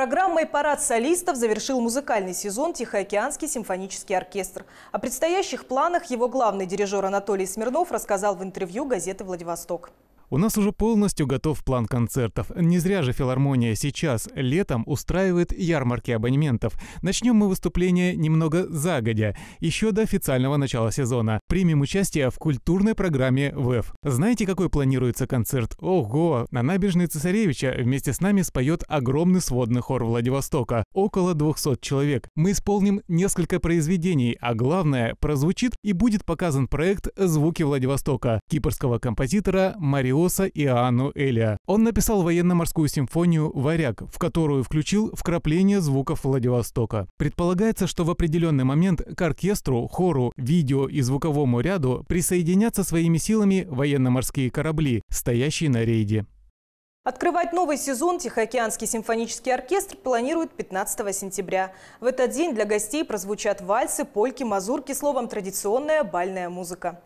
Программой «Парад солистов» завершил музыкальный сезон Тихоокеанский симфонический оркестр. О предстоящих планах его главный дирижер Анатолий Смирнов рассказал в интервью газеты «Владивосток». У нас уже полностью готов план концертов. Не зря же филармония сейчас, летом, устраивает ярмарки абонементов. Начнем мы выступление немного загодя, еще до официального начала сезона. Примем участие в культурной программе ВЭФ. Знаете, какой планируется концерт? Ого! На набережной Цесаревича вместе с нами споет огромный сводный хор Владивостока. Около 200 человек. Мы исполним несколько произведений, а главное, прозвучит и будет показан проект «Звуки Владивостока» кипрского композитора Марио Гелиоса и Эля. Он написал военно-морскую симфонию «Варяг», в которую включил вкрапление звуков Владивостока. Предполагается, что в определенный момент к оркестру, хору, видео и звуковому ряду присоединятся своими силами военно-морские корабли, стоящие на рейде. Открывать новый сезон Тихоокеанский симфонический оркестр планирует 15 сентября. В этот день для гостей прозвучат вальсы, польки, мазурки, словом, традиционная бальная музыка.